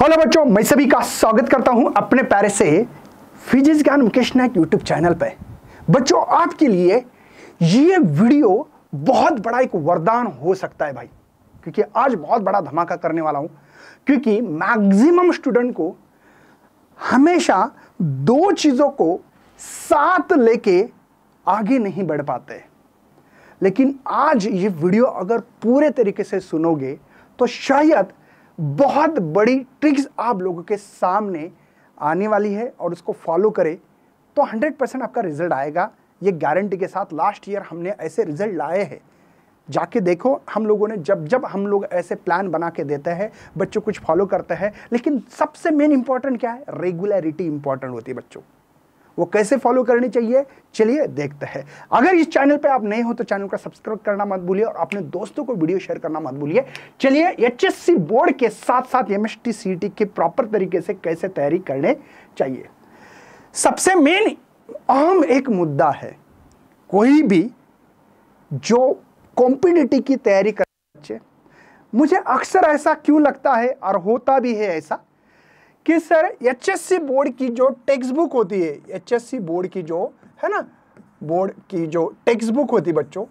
Hello बच्चों मैं सभी का स्वागत करता हूं अपने पैरे से फिजिक्स ज्ञान मुकेश नायक यूट्यूब चैनल पर बच्चों आपके लिए ये वीडियो बहुत बड़ा एक वरदान हो सकता है भाई क्योंकि आज बहुत बड़ा धमाका करने वाला हूं क्योंकि मैक्सिमम स्टूडेंट को हमेशा दो चीज़ों को साथ लेके आगे नहीं बढ़ पाते लेकिन आज ये वीडियो अगर पूरे तरीके से सुनोगे तो शायद बहुत बड़ी ट्रिक्स आप लोगों के सामने आने वाली है और उसको फॉलो करें तो 100 परसेंट आपका रिजल्ट आएगा ये गारंटी के साथ लास्ट ईयर हमने ऐसे रिजल्ट लाए हैं जाके देखो हम लोगों ने जब जब हम लोग ऐसे प्लान बना के देते हैं बच्चों कुछ फॉलो करते हैं लेकिन सबसे मेन इंपॉर्टेंट क्या है रेगुलरिटी इंपॉर्टेंट होती है बच्चों वो कैसे फॉलो करनी चाहिए चलिए देखते हैं अगर इस चैनल पे आप नए हो तो चैनल का सब्सक्राइब करना मत भूलिए और अपने दोस्तों को वीडियो शेयर करना मत भूलिए चलिए एचएससी बोर्ड के साथ साथ एमएसटी सीटी के प्रॉपर तरीके से कैसे तैयारी करने चाहिए सबसे मेन अहम एक मुद्दा है कोई भी जो कॉम्पिटिटिव की तैयारी कर मुझे अक्सर ऐसा क्यों लगता है और होता भी है ऐसा कि सर एचएससी बोर्ड की जो टेक्स्ट बुक होती है एचएससी बोर्ड की जो है ना बोर्ड की जो टेक्स्ट बुक होती है बच्चों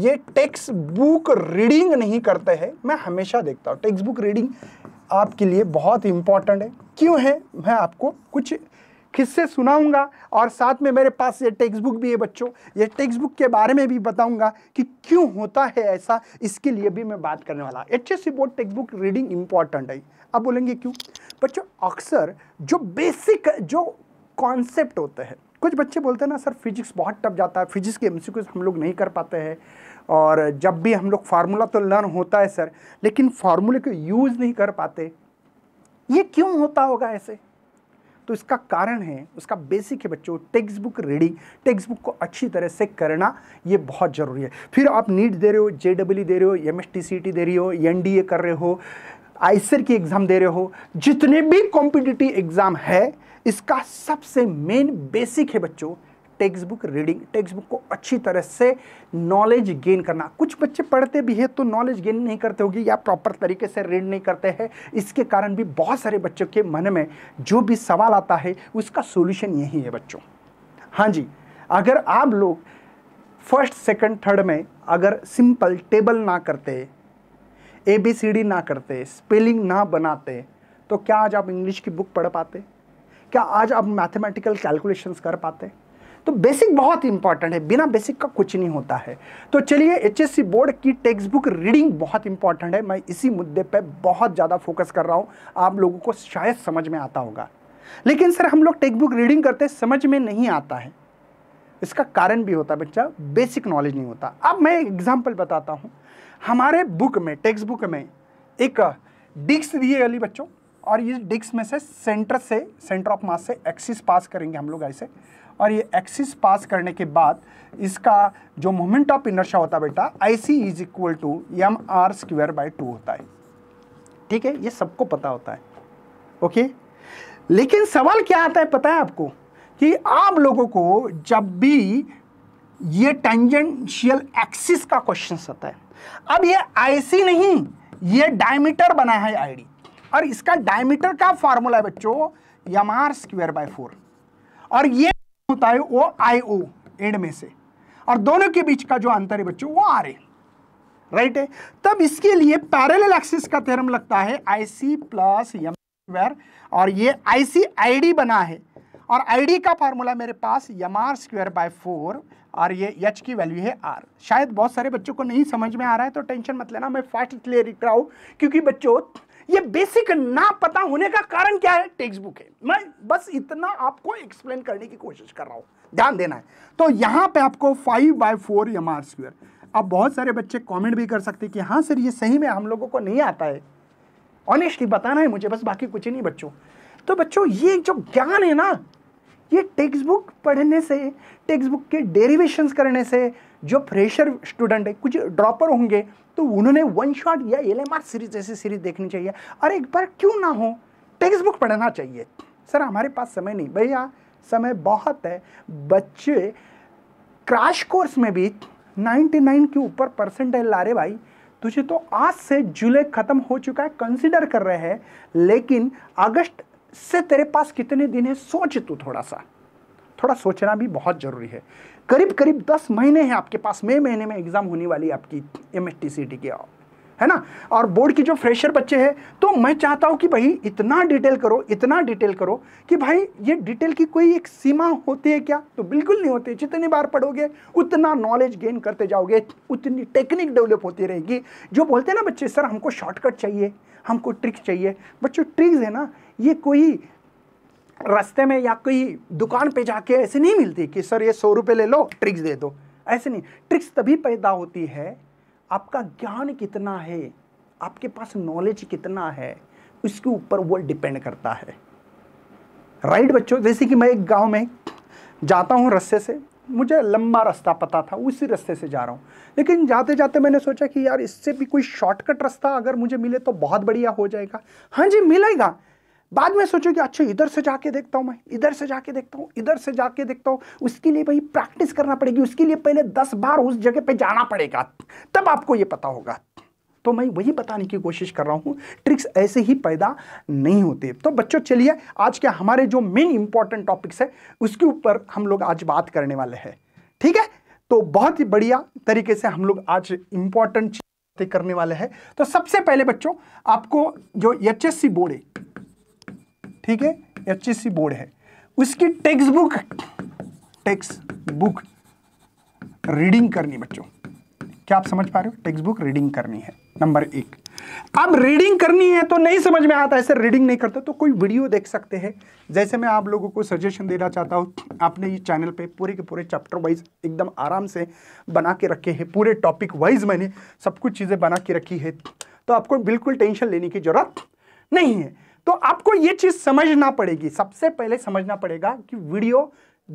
ये टेक्स्ट बुक रीडिंग नहीं करते हैं मैं हमेशा देखता हूँ टेक्स्ट बुक रीडिंग आपके लिए बहुत इंपॉर्टेंट है क्यों है मैं आपको कुछ किससे सुनाऊंगा और साथ में मेरे पास ये टेक्स्ट बुक भी है बच्चों ये टेक्स्ट बुक के बारे में भी बताऊंगा कि क्यों होता है ऐसा इसके लिए भी मैं बात करने वाला H S board text book reading important है अब बोलेंगे क्यों बच्चों अक्सर जो बेसिक जो कॉन्सेप्ट होते हैं कुछ बच्चे बोलते हैं ना सर फिजिक्स बहुत टफ जाता है फिजिक्स के एम हम लोग नहीं कर पाते हैं और जब भी हम लोग फार्मूला तो लर्न होता है सर लेकिन फार्मूले को यूज़ नहीं कर पाते ये क्यों होता होगा ऐसे तो इसका कारण है उसका बेसिक है बच्चों text book reading textbook को अच्छी तरह से करना ये बहुत ज़रूरी है फिर आप नीट दे रहे हो जे दे रहे हो एम एस दे रही हो एन कर रहे हो आईसर की एग्ज़ाम दे रहे हो जितने भी कॉम्पिटिटिव एग्ज़ाम है इसका सबसे मेन बेसिक है बच्चों text book reading textbook को अच्छी तरह से नॉलेज गेन करना कुछ बच्चे पढ़ते भी हैं तो नॉलेज गेन नहीं करते होगी या प्रॉपर तरीके से रीड नहीं करते हैं इसके कारण भी बहुत सारे बच्चों के मन में जो भी सवाल आता है उसका सोल्यूशन यही है बच्चों हाँ जी अगर आप लोग फर्स्ट सेकेंड थर्ड में अगर सिंपल टेबल ना करते ए बी सी डी ना करते स्पेलिंग ना बनाते तो क्या आज आप इंग्लिश की बुक पढ़ पाते क्या आज आप मैथमेटिकल कैलकुलेशंस कर पाते तो बेसिक बहुत इंपॉर्टेंट है बिना बेसिक का कुछ नहीं होता है तो चलिए एचएससी बोर्ड की टेक्स्ट बुक रीडिंग बहुत इंपॉर्टेंट है मैं इसी मुद्दे पर बहुत ज़्यादा फोकस कर रहा हूँ आप लोगों को शायद समझ में आता होगा लेकिन सर हम लोग टेक्स्ट बुक रीडिंग करते समझ में नहीं आता है इसका कारण भी होता है बच्चा बेसिक नॉलेज नहीं होता अब मैं एग्जाम्पल बताता हूँ हमारे बुक में टेक्स्ट बुक में एक डिस्क दिए गली बच्चों और ये डिस्क में से सेंटर से सेंटर ऑफ मास से एक्सिस पास करेंगे हम लोग ऐसे और ये एक्सिस पास करने के बाद इसका जो मोमेंट ऑफ इनर्शा होता है बेटा I C is equal to M R square by two होता है ठीक है ये सबको पता होता है ओके लेकिन सवाल क्या आता है पता है आपको कि आप लोगों को जब भी ये टेंजेंशियल एक्सिस का क्वेश्चन आता है अब ये आईसी नहीं ये डायमीटर बना है आईडी और इसका डायमीटर का फॉर्मूला है बच्चों M R square by four और ये होता है वो आई ओ एंड में से और दोनों के बीच का जो अंतर है बच्चों वो आर ए राइट है तब इसके लिए पैरेलल एक्सिस का थ्योरम लगता है I C plus M square और ये आई सी आई डी बना है और आई डी का फार्मूला मेरे पास M R square by four और ये एच की वैल्यू है आर शायद बहुत सारे बच्चों को नहीं समझ में आ रहा है तो टेंशन मत लेना मैं फास्ट क्लियर लिख रहा हूँ क्योंकि बच्चों ये बेसिक ना पता होने का कारण क्या है टेक्स्ट बुक है मैं बस इतना आपको एक्सप्लेन करने की कोशिश कर रहा हूं ध्यान देना है तो यहां पे आपको five by four M R square अब बहुत सारे बच्चे कमेंट भी कर सकते हैं कि हाँ सर ये सही में हम लोगों को नहीं आता है ऑनेस्टली बताना है मुझे बस बाकी कुछ ही नहीं बच्चों तो बच्चों ये जो ज्ञान है ना ये टेक्स्ट बुक पढ़ने से टेक्स्ट बुक के डेरिवेशन करने से जो फ्रेशर स्टूडेंट है कुछ ड्रॉपर होंगे तो उन्होंने वन शॉट या एल सीरीज जैसी सीरीज देखनी चाहिए और एक बार क्यों ना हो टेक्स्ट बुक पढ़ना चाहिए सर हमारे पास समय नहीं भैया समय बहुत है बच्चे क्रैश कोर्स में भी 99 के ऊपर है ला रहे भाई तुझे तो आज से जुलाई ख़त्म हो चुका है कंसिडर कर रहे हैं लेकिन अगस्त से तेरे पास कितने दिन है सोच तू थोड़ा सा थोड़ा सोचना भी बहुत ज़रूरी है करीब करीब दस महीने हैं आपके पास मई महीने में एग्ज़ाम होने वाली है आपकी M S T C T की है ना और बोर्ड की जो फ्रेशर बच्चे हैं तो मैं चाहता हूँ कि भाई इतना डिटेल करो इतना डिटेल करो कि भाई ये डिटेल की कोई एक सीमा होती है क्या तो बिल्कुल नहीं होती जितनी बार पढ़ोगे उतना नॉलेज गेन करते जाओगे उतनी टेक्निक डेवलप होती रहेगी जो बोलते हैं ना बच्चे सर हमको शॉर्टकट चाहिए हमको ट्रिक चाहिए बच्चों ट्रिक्स है ना ये कोई रास्ते में या कोई दुकान पे जाके ऐसे नहीं मिलती कि सर ये सौ रुपये ले लो ट्रिक्स दे दो ऐसे नहीं ट्रिक्स तभी पैदा होती है आपका ज्ञान कितना है आपके पास नॉलेज कितना है उसके ऊपर वो डिपेंड करता है राइट बच्चों जैसे कि मैं एक गांव में जाता हूं रस्ते से मुझे लंबा रास्ता पता था उसी रस्ते से जा रहा हूं लेकिन जाते जाते मैंने सोचा कि यार इससे भी कोई शॉर्टकट रास्ता अगर मुझे मिले तो बहुत बढ़िया हो जाएगा हाँ जी मिलेगा बाद में सोचो कि अच्छा इधर से जाके देखता हूँ मैं इधर से जाके देखता हूँ इधर से जाके देखता हूँ उसके लिए भाई प्रैक्टिस करना पड़ेगी उसके लिए पहले दस बार उस जगह पे जाना पड़ेगा तब आपको ये पता होगा तो मैं वही बताने की कोशिश कर रहा हूँ ट्रिक्स ऐसे ही पैदा नहीं होते तो बच्चों चलिए आज के हमारे जो मेन इंपॉर्टेंट टॉपिक्स है उसके ऊपर हम लोग आज बात करने वाले हैं ठीक है तो बहुत ही बढ़िया तरीके से हम लोग आज इंपॉर्टेंट चीज़ें करने वाले हैं तो सबसे पहले बच्चों आपको जो एच बोर्ड है ठीक है एच बोर्ड है उसकी text book text book reading करनी बच्चों क्या आप समझ पा रहे हो टेक्स्ट बुक रीडिंग करनी है नंबर एक अब रीडिंग करनी है तो नहीं समझ में आता ऐसे रीडिंग नहीं करता तो कोई वीडियो देख सकते हैं जैसे मैं आप लोगों को सजेशन देना चाहता हूँ आपने ये चैनल पे पूरे के पूरे चैप्टर वाइज एकदम आराम से बना के रखे हैं पूरे टॉपिक वाइज मैंने सब कुछ चीज़ें बना के रखी है तो आपको बिल्कुल टेंशन लेने की ज़रूरत नहीं है तो आपको ये चीज़ समझना पड़ेगी सबसे पहले समझना पड़ेगा कि वीडियो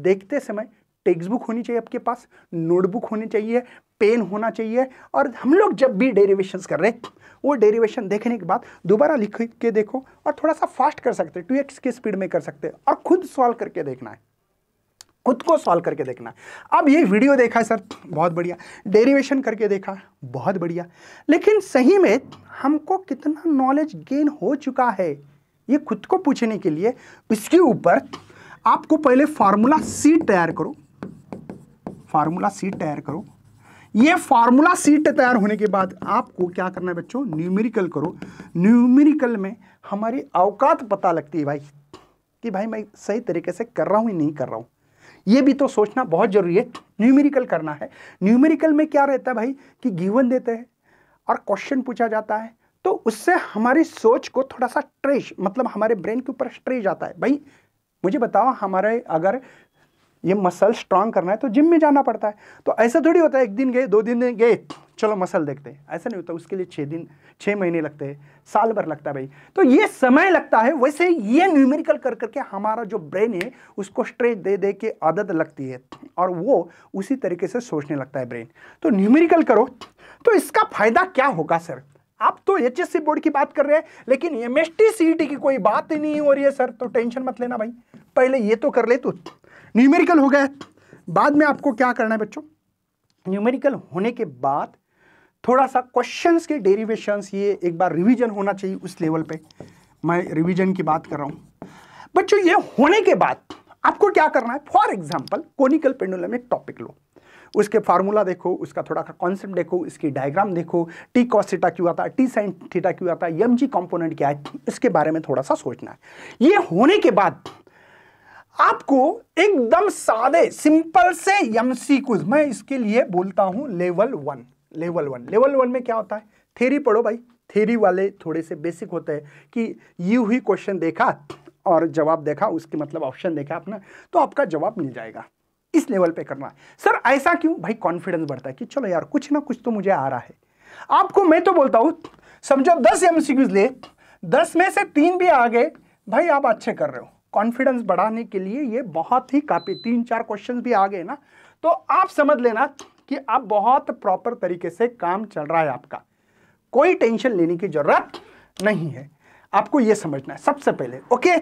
देखते समय टेक्स्ट बुक होनी चाहिए आपके पास नोटबुक होनी चाहिए पेन होना चाहिए और हम लोग जब भी डेरिवेशन कर रहे हैं वो डेरिवेशन देखने के बाद दोबारा लिख के देखो और थोड़ा सा फास्ट कर सकते हैं टू एक्स की स्पीड में कर सकते हैं और खुद सॉल्व करके देखना है खुद को सॉल्व करके देखना है अब ये वीडियो देखा है सर बहुत बढ़िया डेरिवेशन करके देखा बहुत बढ़िया लेकिन सही में हमको कितना नॉलेज गेन हो चुका है ये खुद को पूछने के लिए इसके ऊपर आपको पहले फार्मूला सी तैयार करो फार्मूला सी तैयार करो ये फार्मूला सीट तैयार होने के बाद आपको क्या करना है बच्चों न्यूमेरिकल करो न्यूमेरिकल में हमारी अवकात पता लगती है भाई कि भाई मैं सही तरीके से कर रहा हूँ या नहीं कर रहा हूँ ये भी तो सोचना बहुत ज़रूरी है न्यूमेरिकल करना है न्यूमेरिकल में क्या रहता है भाई कि गिवन देते हैं और क्वेश्चन पूछा जाता है तो उससे हमारी सोच को थोड़ा सा ट्रेश मतलब हमारे ब्रेन के ऊपर स्ट्रेज आता है भाई मुझे बताओ हमारे अगर ये मसल स्ट्रांग करना है तो जिम में जाना पड़ता है तो ऐसा थोड़ी होता है एक दिन गए दो दिन गए चलो मसल देखते हैं ऐसा नहीं होता उसके लिए छः दिन छः महीने लगते हैं साल भर लगता है भाई तो ये समय लगता है वैसे ये न्यूमेरिकल कर करके हमारा जो ब्रेन है उसको स्ट्रेच दे दे के आदत लगती है और वो उसी तरीके से सोचने लगता है ब्रेन तो न्यूमेरिकल करो तो इसका फायदा क्या होगा सर आप तो एचएससी बोर्ड की बात कर रहे हैं लेकिन एमएसटी सीईटी e की कोई बात ही नहीं हो रही है सर तो टेंशन मत लेना भाई पहले ये तो कर ले तो न्यूमेरिकल हो गया बाद में आपको क्या करना है बच्चों न्यूमेरिकल होने के बाद थोड़ा सा क्वेश्चंस के डेरिवेशंस ये एक बार रिवीजन होना चाहिए उस लेवल पे मैं रिवीजन की बात कर रहा हूं बच्चों ये होने के बाद आपको क्या करना है फॉर एग्जाम्पल कोनिकल पेंडुलम एक टॉपिक लो उसके फार्मूला देखो उसका थोड़ा सा कॉन्सेप्ट देखो इसकी डायग्राम देखो टी कॉस थीटा क्यों आता है टी साइन थीटा क्यों आता है एम जी कॉम्पोनेंट क्या है इसके बारे में थोड़ा सा सोचना है ये होने के बाद आपको एकदम सादे सिंपल से एम मैं इसके लिए बोलता हूं level one level one level one में क्या होता है थेरी पढ़ो भाई थेरी वाले थोड़े से बेसिक होते हैं कि यू ही क्वेश्चन देखा और जवाब देखा उसके मतलब ऑप्शन देखा आपने तो आपका जवाब मिल जाएगा इस लेवल पे करना है सर ऐसा क्यों भाई कॉन्फिडेंस बढ़ता है कि चलो यार कुछ ना कुछ तो मुझे आ रहा है आपको मैं तो बोलता हूँ समझो दस एम ले दस में से तीन भी आ गए भाई आप अच्छे कर रहे हो कॉन्फिडेंस बढ़ाने के लिए ये बहुत ही काफ़ी तीन चार क्वेश्चन भी आ गए ना तो आप समझ लेना कि आप बहुत प्रॉपर तरीके से काम चल रहा है आपका कोई टेंशन लेने की ज़रूरत नहीं है आपको ये समझना है सबसे पहले ओके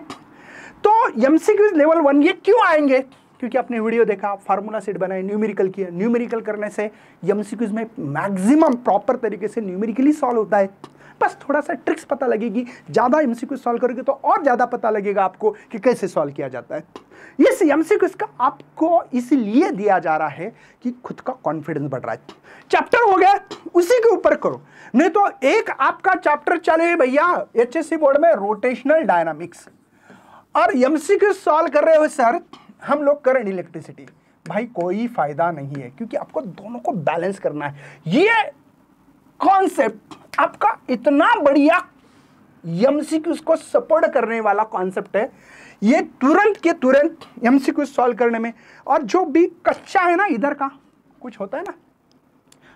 तो एम लेवल वन ये क्यों आएंगे क्योंकि आपने वीडियो देखा फार्मूला सेट बनाए न्यूमेरिकल किया न्यूमेरिकल करने से एम में मैक्सिमम प्रॉपर तरीके से न्यूमेरिकली सॉल्व होता है बस थोड़ा सा ट्रिक्स पता लगेगी ज़्यादा एम सॉल्व करोगे तो और ज़्यादा पता लगेगा आपको कि कैसे सॉल्व किया जाता है ये सी का आपको इसलिए दिया जा रहा है कि खुद का कॉन्फिडेंस बढ़ रहा है चैप्टर हो गया उसी के ऊपर करो नहीं तो एक आपका चैप्टर चले भैया एच बोर्ड में रोटेशनल डायनामिक्स और एमसीक्यू सॉल्व कर रहे हो सर हम लोग करंट इलेक्ट्रिसिटी भाई कोई फायदा नहीं है क्योंकि आपको दोनों को बैलेंस करना है ये कॉन्सेप्ट आपका इतना बढ़िया एमसीक्यूज को सपोर्ट करने वाला कॉन्सेप्ट है ये तुरंत के तुरंत एमसीक्यूज सॉल्व करने में और जो भी कच्चा है ना इधर का कुछ होता है ना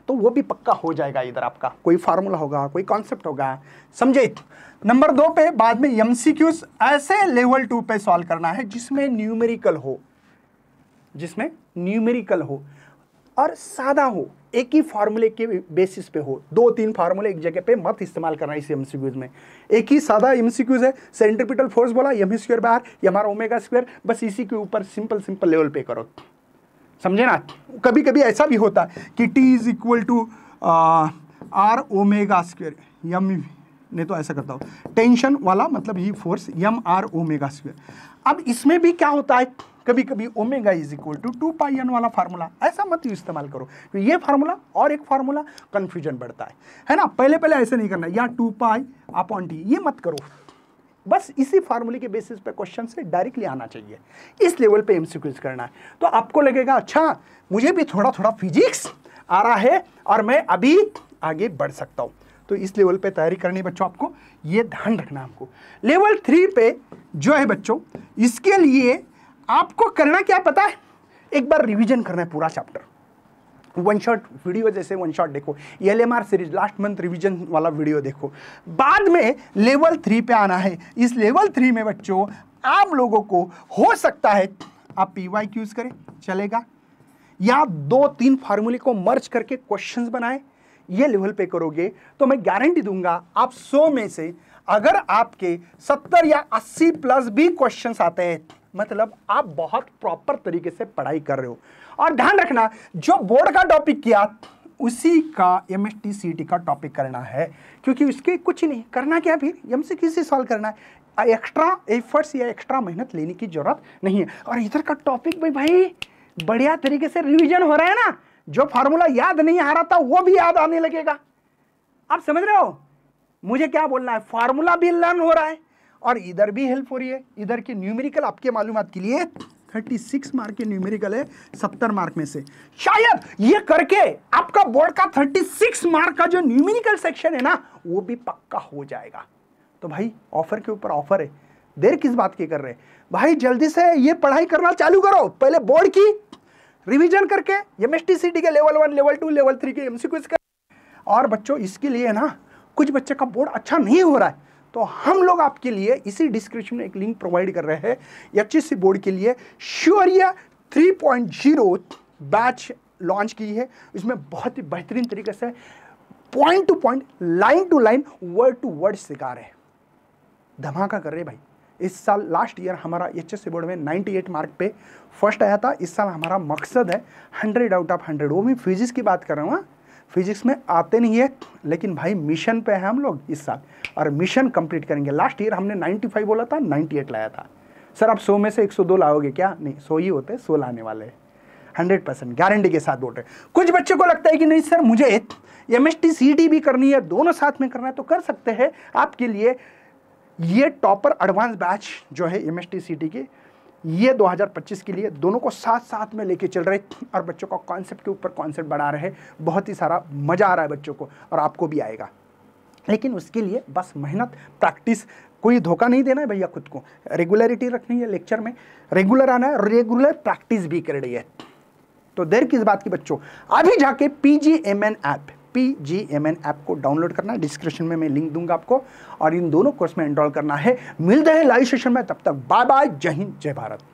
तो वो भी पक्का हो जाएगा इधर आपका कोई फार्मूला होगा कोई कॉन्सेप्ट होगा समझे नंबर दो पे बाद में एम ऐसे लेवल टू पे सॉल्व करना है जिसमें न्यूमेरिकल हो जिसमें न्यूमेरिकल हो और सादा हो एक ही फार्मूले के बेसिस पे हो दो तीन फार्मूले एक जगह पे मत इस्तेमाल करना इस एमसीक्यूज में एक ही सादा एमसीक्यूज है सेंट्रिपिटल फोर्स बोला एम स्क्वायर बाहर ये हमारा ओमेगा स्क्वायर बस इसी के ऊपर सिंपल सिंपल लेवल पे करो समझे ना कभी कभी ऐसा भी होता है कि T is equal to R omega square M नहीं तो ऐसा करता हूँ टेंशन वाला मतलब ये force M R omega square अब इसमें भी क्या होता है कभी कभी omega is equal to two pi N वाला फार्मूला ऐसा मत इस्तेमाल करो तो ये फार्मूला और एक फार्मूला कन्फ्यूजन बढ़ता है है ना पहले पहले ऐसे नहीं करना या टू पाई अपॉन टी ये मत करो बस इसी फार्मूले के बेसिस पे क्वेश्चन से डायरेक्टली आना चाहिए इस लेवल पे एमसीक्यूज करना है तो आपको लगेगा अच्छा मुझे भी थोड़ा थोड़ा फिजिक्स आ रहा है और मैं अभी आगे बढ़ सकता हूँ तो इस लेवल पे तैयारी करनी है बच्चों आपको ये ध्यान रखना आपको लेवल थ्री पे जो है बच्चों इसके लिए आपको करना क्या पता है एक बार रिविजन करना है पूरा चैप्टर वन शॉट वीडियो जैसे वन शॉट देखो L series last month revision वाला वीडियो देखो बाद में लेवल थ्री पे आना है इस लेवल थ्री में बच्चों आप लोगों को हो सकता है आप पी वाई क्यूज करें चलेगा या दो तीन फार्मूले को मर्ज करके क्वेश्चन बनाए ये लेवल पे करोगे तो मैं गारंटी दूंगा आप 100 में से अगर आपके 70 या 80 प्लस भी क्वेश्चंस आते हैं मतलब आप बहुत प्रॉपर तरीके से पढ़ाई कर रहे हो और ध्यान रखना जो बोर्ड का टॉपिक किया उसी का M S T C T का टॉपिक करना है क्योंकि उसके कुछ नहीं करना क्या फिर एम सी क्यू से सॉल्व करना है एक्स्ट्रा एफर्ट्स या एक्स्ट्रा मेहनत लेने की जरूरत नहीं है और इधर का टॉपिक भाई भाई बढ़िया तरीके से रिवीजन हो रहा है ना जो फार्मूला याद नहीं आ रहा था वो भी याद आने लगेगा आप समझ रहे हो मुझे क्या बोलना है फार्मूला भी लर्न हो रहा है और इधर भी हेल्प हो रही है इधर की न्यूमेरिकल आपके मालूम के लिए 36 मार्क के न्यूमेरिकल है सत्तर मार्क में से शायद ये करके आपका बोर्ड का 36 मार्क का जो न्यूमेरिकल सेक्शन है ना वो भी पक्का हो जाएगा तो भाई ऑफर के ऊपर ऑफर है देर किस बात की कर रहे हैं भाई जल्दी से ये पढ़ाई करना चालू करो पहले बोर्ड की रिविजन करके M S T T C के level one level two level three के एम कर और बच्चों इसके लिए ना कुछ बच्चे का बोर्ड अच्छा नहीं हो रहा है तो हम लोग आपके लिए इसी डिस्क्रिप्शन में एक लिंक प्रोवाइड कर रहे हैं एच बोर्ड के लिए श्योरिया 3.0 बैच लॉन्च की है इसमें बहुत ही बेहतरीन तरीके से point to point line to line word to word सिखा रहे हैं धमाका कर रहे भाई इस साल लास्ट ईयर हमारा एच एस बोर्ड में 98 मार्क पे फर्स्ट आया था इस साल हमारा मकसद है 100 आउट ऑफ 100 वो भी फिजिक्स की बात कर रहा हूँ हाँ। फिजिक्स में आते नहीं है लेकिन भाई मिशन पे हैं हम लोग इस साल और मिशन कंप्लीट करेंगे लास्ट ईयर हमने 95 बोला था 98 लाया था सर आप 100 में से 102 लाओगे क्या नहीं 100 ही होते 100 लाने वाले हंड्रेड परसेंट गारंटी के साथ बोल रहे कुछ बच्चों को लगता है कि नहीं सर मुझे एम एस टी भी करनी है दोनों साथ में करना है तो कर सकते हैं आपके लिए ये टॉपर एडवांस बैच जो है एम एस टी की ये 2025 के लिए दोनों को साथ साथ में लेके चल रहे और बच्चों का कॉन्सेप्ट के ऊपर कॉन्सेप्ट बढ़ा रहे बहुत ही सारा मज़ा आ रहा है बच्चों को और आपको भी आएगा लेकिन उसके लिए बस मेहनत प्रैक्टिस कोई धोखा नहीं देना है भैया खुद को रेगुलरिटी रखनी है लेक्चर में रेगुलर आना है रेगुलर प्रैक्टिस भी कर रही है तो देर किस बात की बच्चों अभी जाके P G M N app P G M N app को डाउनलोड करना है डिस्क्रिप्शन में मैं लिंक दूंगा आपको और इन दोनों कोर्स में इंस्टॉल करना है मिलते हैं लाइव सेशन में तब तक बाय बाय जय हिंद जय भारत